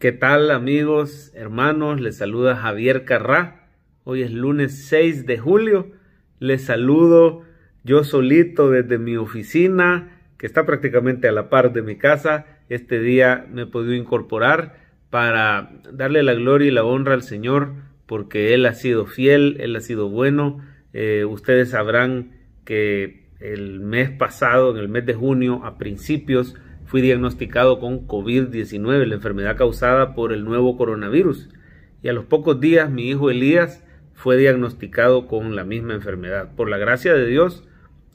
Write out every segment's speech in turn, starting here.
¿Qué tal amigos, hermanos? Les saluda Javier Carrá. Hoy es lunes 6 de julio. Les saludo yo solito desde mi oficina, que está prácticamente a la par de mi casa. Este día me he podido incorporar para darle la gloria y la honra al Señor, porque Él ha sido fiel, Él ha sido bueno. Eh, ustedes sabrán que el mes pasado, en el mes de junio, a principios, fui diagnosticado con COVID-19, la enfermedad causada por el nuevo coronavirus. Y a los pocos días mi hijo Elías fue diagnosticado con la misma enfermedad. Por la gracia de Dios,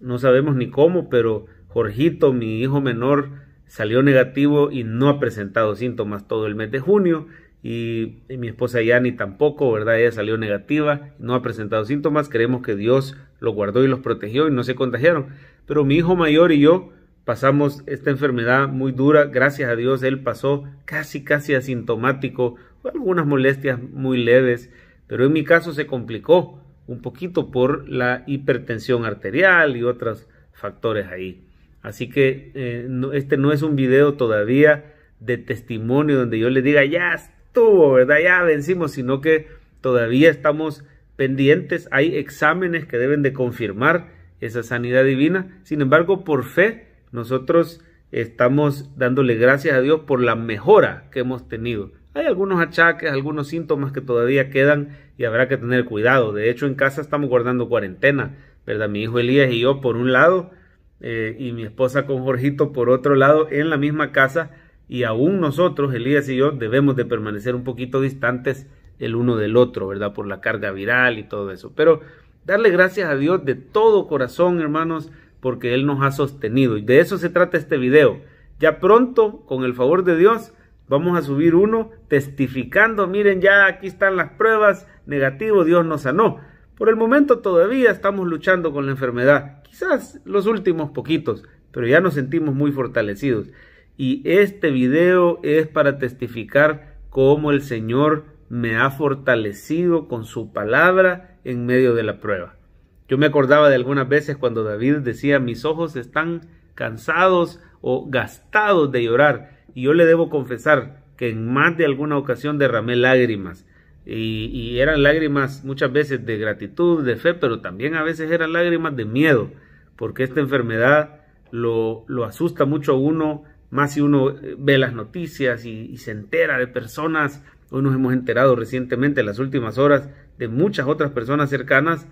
no sabemos ni cómo, pero Jorgito, mi hijo menor, salió negativo y no ha presentado síntomas todo el mes de junio. Y, mi esposa Yani tampoco, ¿verdad? Ella salió negativa, no ha presentado síntomas. Creemos que Dios los guardó y los protegió y no se contagiaron. Pero mi hijo mayor y yo pasamos esta enfermedad muy dura. Gracias a Dios, él pasó casi, casi asintomático, algunas molestias muy leves, pero en mi caso se complicó un poquito por la hipertensión arterial y otros factores ahí. Así que eh, este no es un video todavía de testimonio donde yo le diga, ya estuvo, ¿verdad? Ya vencimos, sino que todavía estamos pendientes. Hay exámenes que deben de confirmar esa sanidad divina. Sin embargo, por fe nosotros estamos dándole gracias a Dios por la mejora que hemos tenido. Hay algunos achaques, algunos síntomas que todavía quedan y habrá que tener cuidado. De hecho, en casa estamos guardando cuarentena, ¿verdad? Mi hijo Elías y yo por un lado eh, y mi esposa con Jorgito por otro lado en la misma casa y aún nosotros, Elías y yo, debemos de permanecer un poquito distantes el uno del otro, ¿verdad? Por la carga viral y todo eso. Pero darle gracias a Dios de todo corazón, hermanos, porque Él nos ha sostenido. Y de eso se trata este video. Ya pronto, con el favor de Dios, vamos a subir uno testificando, miren ya aquí están las pruebas, negativo, Dios nos sanó. Por el momento todavía estamos luchando con la enfermedad, quizás los últimos poquitos, pero ya nos sentimos muy fortalecidos. Y este video es para testificar cómo el Señor me ha fortalecido con su palabra en medio de la prueba. Yo me acordaba de algunas veces cuando David decía, mis ojos están cansados o gastados de llorar. Y yo le debo confesar que en más de alguna ocasión derramé lágrimas. Y, eran lágrimas muchas veces de gratitud, de fe, pero también a veces eran lágrimas de miedo, porque esta enfermedad lo, asusta mucho a uno, más si uno eh, ve las noticias y, y se entera de personas, hoy nos hemos enterado recientemente en las últimas horas de muchas otras personas cercanas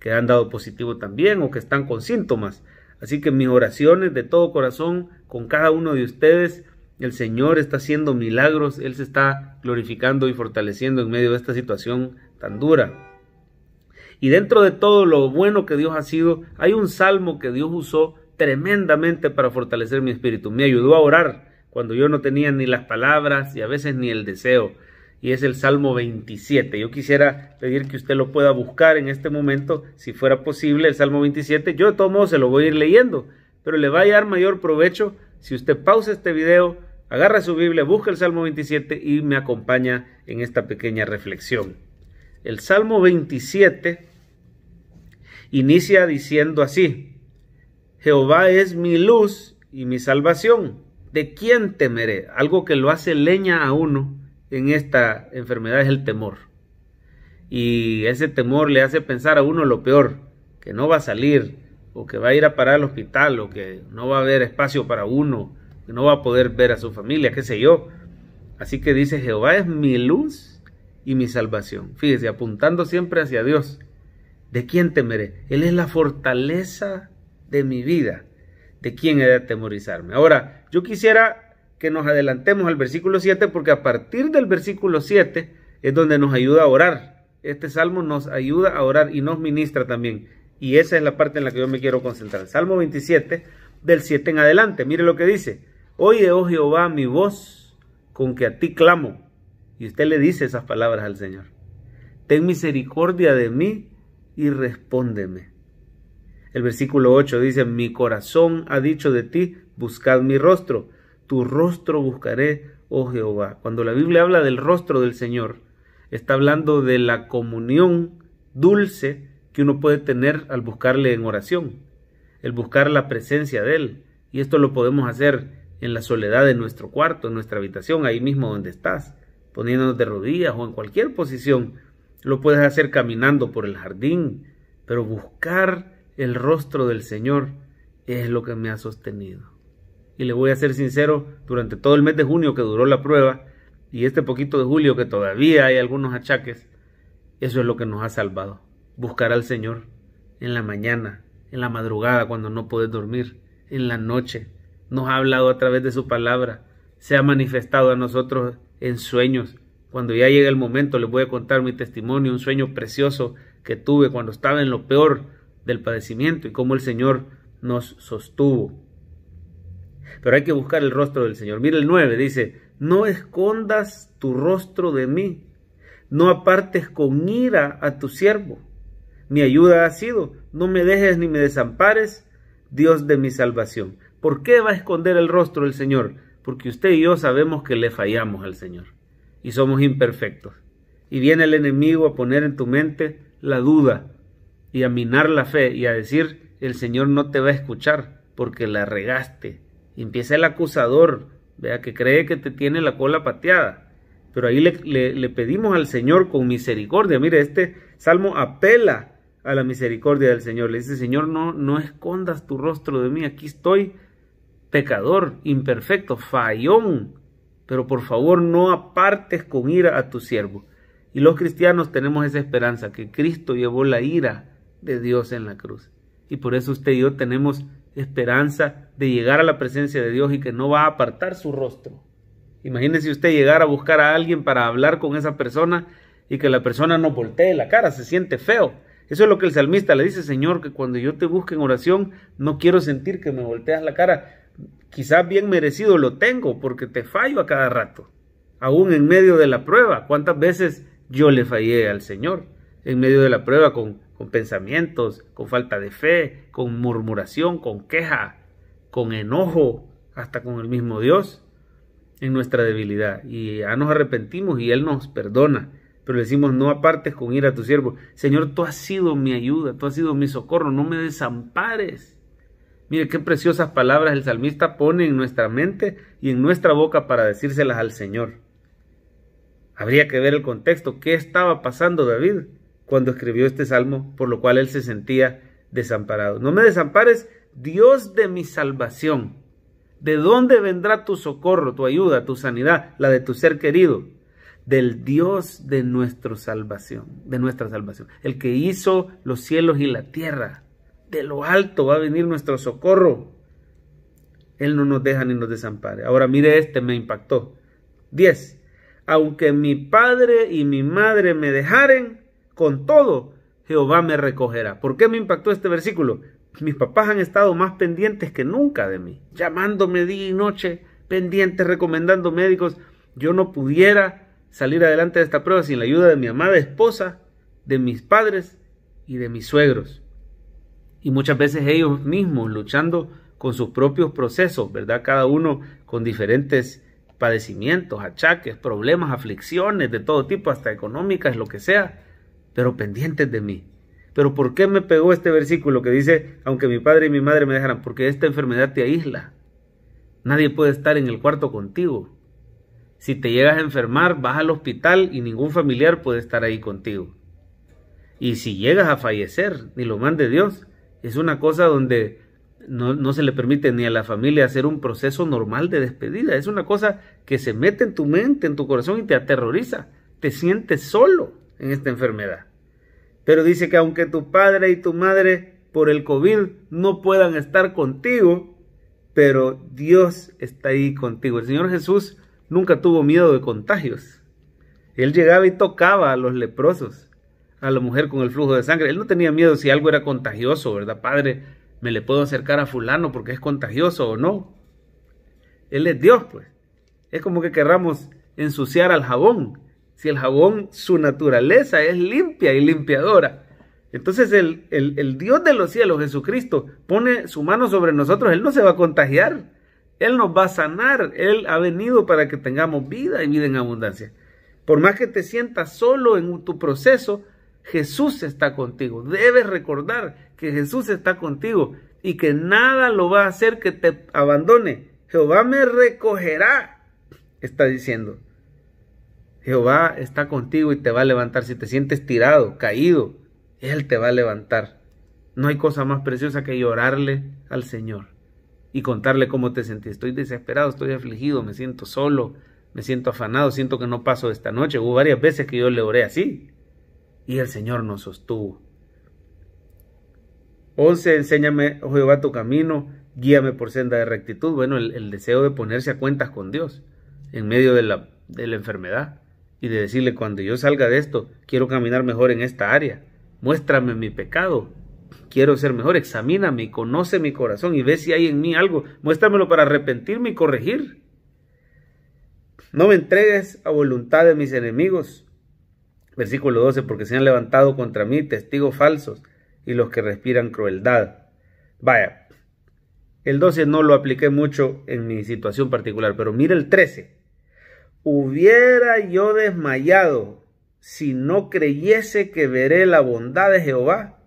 que han dado positivo también o que están con síntomas. Así que mis oraciones de todo corazón con cada uno de ustedes. El Señor está haciendo milagros, Él se está glorificando y fortaleciendo en medio de esta situación tan dura. Y dentro de todo lo bueno que Dios ha sido, hay un salmo que Dios usó tremendamente para fortalecer mi espíritu. Me ayudó a orar cuando yo no tenía ni las palabras y a veces ni el deseo y es el Salmo 27. Yo quisiera pedir que usted lo pueda buscar en este momento, si fuera posible, el Salmo 27. Yo de todos modos se lo voy a ir leyendo, pero le va a dar mayor provecho si usted pausa este video, agarra su Biblia, busca el Salmo 27 y me acompaña en esta pequeña reflexión. El Salmo 27 inicia diciendo así, Jehová es mi luz y mi salvación. ¿De quién temeré? Algo que lo hace leña a uno en esta enfermedad es el temor. Y ese temor le hace pensar a uno lo peor, que no va a salir, o que va a ir a parar al hospital, o que no va a haber espacio para uno, que no va a poder ver a su familia, qué sé yo. Así que dice, Jehová es mi luz y mi salvación. Fíjese, apuntando siempre hacia Dios. ¿De quién temeré? Él es la fortaleza de mi vida. ¿De quién he de atemorizarme? Ahora, yo quisiera que nos adelantemos al versículo 7 porque a partir del versículo 7 es donde nos ayuda a orar. Este salmo nos ayuda a orar y nos ministra también. Y esa es la parte en la que yo me quiero concentrar. Salmo 27, del 7 en adelante. Mire lo que dice. Oye, oh Jehová, mi voz con que a ti clamo. Y usted le dice esas palabras al Señor. Ten misericordia de mí y respóndeme. El versículo 8 dice, mi corazón ha dicho de ti, buscad mi rostro tu rostro buscaré, oh Jehová. Cuando la Biblia habla del rostro del Señor, está hablando de la comunión dulce que uno puede tener al buscarle en oración, el buscar la presencia de Él. Y esto lo podemos hacer en la soledad de nuestro cuarto, en nuestra habitación, ahí mismo donde estás, poniéndonos de rodillas o en cualquier posición. Lo puedes hacer caminando por el jardín, pero buscar el rostro del Señor es lo que me ha sostenido y le voy a ser sincero, durante todo el mes de junio que duró la prueba y este poquito de julio que todavía hay algunos achaques, eso es lo que nos ha salvado. Buscar al Señor en la mañana, en la madrugada cuando no podés dormir, en la noche. Nos ha hablado a través de su palabra, se ha manifestado a nosotros en sueños. Cuando ya llega el momento les voy a contar mi testimonio, un sueño precioso que tuve cuando estaba en lo peor del padecimiento y cómo el Señor nos sostuvo. Pero hay que buscar el rostro del Señor. Mira el 9, dice, no escondas tu rostro de mí, no apartes con ira a tu siervo. Mi ayuda ha sido, no me dejes ni me desampares, Dios de mi salvación. ¿Por qué va a esconder el rostro del Señor? Porque usted y yo sabemos que le fallamos al Señor y somos imperfectos. Y viene el enemigo a poner en tu mente la duda y a minar la fe y a decir, el Señor no te va a escuchar porque la regaste, empieza el acusador, vea que cree que te tiene la cola pateada. Pero ahí le, pedimos al Señor con misericordia. Mire, este salmo apela a la misericordia del Señor. Le dice, Señor, no, no escondas tu rostro de mí, aquí estoy pecador, imperfecto, fallón, pero por favor no apartes con ira a tu siervo. Y los cristianos tenemos esa esperanza, que Cristo llevó la ira de Dios en la cruz. Y por eso usted y yo tenemos esperanza de llegar a la presencia de Dios y que no va a apartar su rostro. Imagínese usted llegar a buscar a alguien para hablar con esa persona y que la persona no voltee la cara, se siente feo. Eso es lo que el salmista le dice, Señor, que cuando yo te busque en oración, no quiero sentir que me volteas la cara. Quizás bien merecido lo tengo, porque te fallo a cada rato. Aún en medio de la prueba, ¿cuántas veces yo le fallé al Señor? En medio de la prueba con con pensamientos, con falta de fe, con murmuración, con queja, con enojo, hasta con el mismo Dios, en nuestra debilidad. Y ya nos arrepentimos y Él nos perdona. Pero le decimos, no apartes con ir a tu siervo. Señor, tú has sido mi ayuda, tú has sido mi socorro, no me desampares. Mire qué preciosas palabras el salmista pone en nuestra mente y en nuestra boca para decírselas al Señor. Habría que ver el contexto, qué estaba pasando David cuando escribió este salmo, por lo cual él se sentía desamparado. No me desampares, Dios de mi salvación. ¿De dónde vendrá tu socorro, tu ayuda, tu sanidad, la de tu ser querido? Del Dios de nuestra salvación, de nuestra salvación, el que hizo los cielos y la tierra. De lo alto va a venir nuestro socorro. Él no nos deja ni nos desampare. Ahora mire este, me impactó. 10. Aunque mi padre y mi madre me dejaren, con todo Jehová me recogerá. ¿Por qué me impactó este versículo? Mis papás han estado más pendientes que nunca de mí, llamándome día y noche, pendientes, recomendando médicos. Yo no pudiera salir adelante de esta prueba sin la ayuda de mi amada esposa, de mis padres y de mis suegros. Y muchas veces ellos mismos luchando con sus propios procesos, ¿verdad? Cada uno con diferentes padecimientos, achaques, problemas, aflicciones de todo tipo, hasta económicas, lo que sea pero pendientes de mí. Pero ¿por qué me pegó este versículo que dice, aunque mi padre y mi madre me dejaran? Porque esta enfermedad te aísla. Nadie puede estar en el cuarto contigo. Si te llegas a enfermar, vas al hospital y ningún familiar puede estar ahí contigo. Y si llegas a fallecer, ni lo mande Dios, es una cosa donde no, no, se le permite ni a la familia hacer un proceso normal de despedida. Es una cosa que se mete en tu mente, en tu corazón y te aterroriza. Te sientes solo en esta enfermedad. Pero dice que aunque tu padre y tu madre por el COVID no puedan estar contigo, pero Dios está ahí contigo. El Señor Jesús nunca tuvo miedo de contagios. Él llegaba y tocaba a los leprosos, a la mujer con el flujo de sangre. Él no tenía miedo si algo era contagioso, ¿verdad? Padre, me le puedo acercar a fulano porque es contagioso o no. Él es Dios, pues. Es como que querramos ensuciar al jabón. Si el jabón, su naturaleza es limpia y limpiadora. Entonces el, el, Dios de los cielos, Jesucristo, pone su mano sobre nosotros, Él no se va a contagiar, Él nos va a sanar, Él ha venido para que tengamos vida y vida en abundancia. Por más que te sientas solo en tu proceso, Jesús está contigo. Debes recordar que Jesús está contigo y que nada lo va a hacer que te abandone. Jehová me recogerá, está diciendo. Jehová está contigo y te va a levantar. Si te sientes tirado, caído, Él te va a levantar. No hay cosa más preciosa que llorarle al Señor y contarle cómo te sentís. Estoy desesperado, estoy afligido, me siento solo, me siento afanado, siento que no paso esta noche. Hubo varias veces que yo le oré así y el Señor nos sostuvo. 11. Enséñame, oh Jehová, tu camino, guíame por senda de rectitud. Bueno, el, deseo de ponerse a cuentas con Dios en medio de la enfermedad y de decirle cuando yo salga de esto, quiero caminar mejor en esta área, muéstrame mi pecado, quiero ser mejor, examíname y conoce mi corazón y ve si hay en mí algo, muéstramelo para arrepentirme y corregir. No me entregues a voluntad de mis enemigos. Versículo 12, porque se han levantado contra mí testigos falsos y los que respiran crueldad. Vaya, el 12 no lo apliqué mucho en mi situación particular, pero mira el 13. Hubiera yo desmayado si no creyese que veré la bondad de Jehová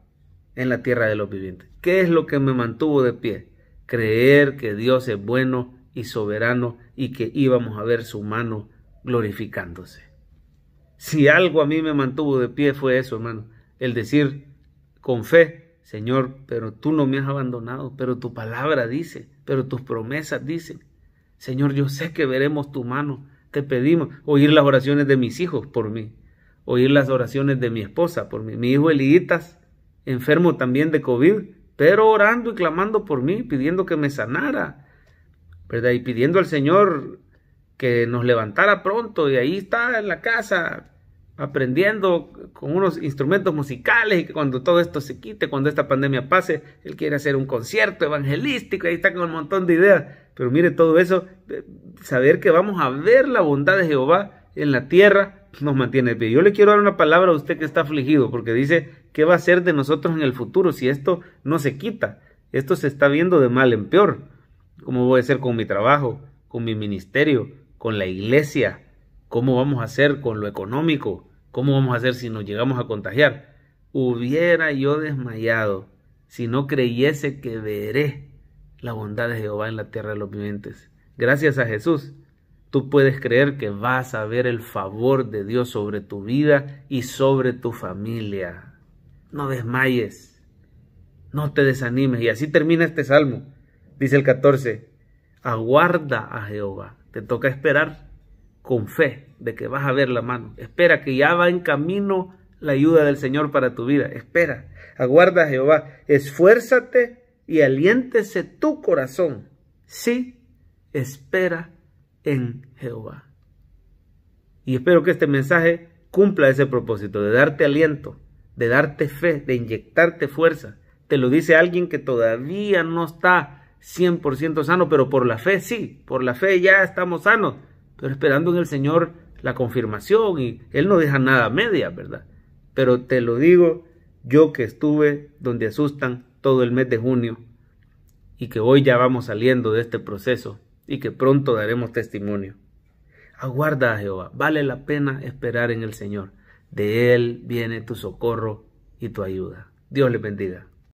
en la tierra de los vivientes. ¿Qué es lo que me mantuvo de pie? Creer que Dios es bueno y soberano y que íbamos a ver su mano glorificándose. Si algo a mí me mantuvo de pie fue eso, hermano, el decir con fe, Señor, pero tú no me has abandonado, pero tu palabra dice, pero tus promesas dicen, Señor, yo sé que veremos tu mano, te pedimos, oír las oraciones de mis hijos por mí, oír las oraciones de mi esposa por mí, mi hijo Eliitas, enfermo también de COVID, pero orando y clamando por mí, pidiendo que me sanara, ¿verdad? Y pidiendo al Señor que nos levantara pronto y ahí está en la casa aprendiendo con unos instrumentos musicales y que cuando todo esto se quite, cuando esta pandemia pase, él quiere hacer un concierto evangelístico, ahí está con un montón de ideas. Pero mire todo eso, saber que vamos a ver la bondad de Jehová en la tierra nos mantiene pie. Yo le quiero dar una palabra a usted que está afligido, porque dice, ¿qué va a ser de nosotros en el futuro si esto no se quita? Esto se está viendo de mal en peor. Como voy a ser con mi trabajo, con mi ministerio, con la iglesia? ¿Cómo vamos a hacer con lo económico? ¿Cómo vamos a hacer si nos llegamos a contagiar? Hubiera yo desmayado si no creyese que veré la bondad de Jehová en la tierra de los vivientes. Gracias a Jesús, tú puedes creer que vas a ver el favor de Dios sobre tu vida y sobre tu familia. No desmayes, no te desanimes. Y así termina este salmo. Dice el 14, aguarda a Jehová. Te toca esperar con fe de que vas a ver la mano. Espera que ya va en camino la ayuda del Señor para tu vida. Espera, aguarda a Jehová, esfuérzate y aliéntese tu corazón. Sí, espera en Jehová. Y espero que este mensaje cumpla ese propósito de darte aliento, de darte fe, de inyectarte fuerza. Te lo dice alguien que todavía no está 100% sano, pero por la fe sí, por la fe ya estamos sanos pero esperando en el Señor la confirmación y Él no deja nada media, ¿verdad? Pero te lo digo, yo que estuve donde asustan todo el mes de junio y que hoy ya vamos saliendo de este proceso y que pronto daremos testimonio. Aguarda a Jehová, vale la pena esperar en el Señor. De Él viene tu socorro y tu ayuda. Dios le bendiga.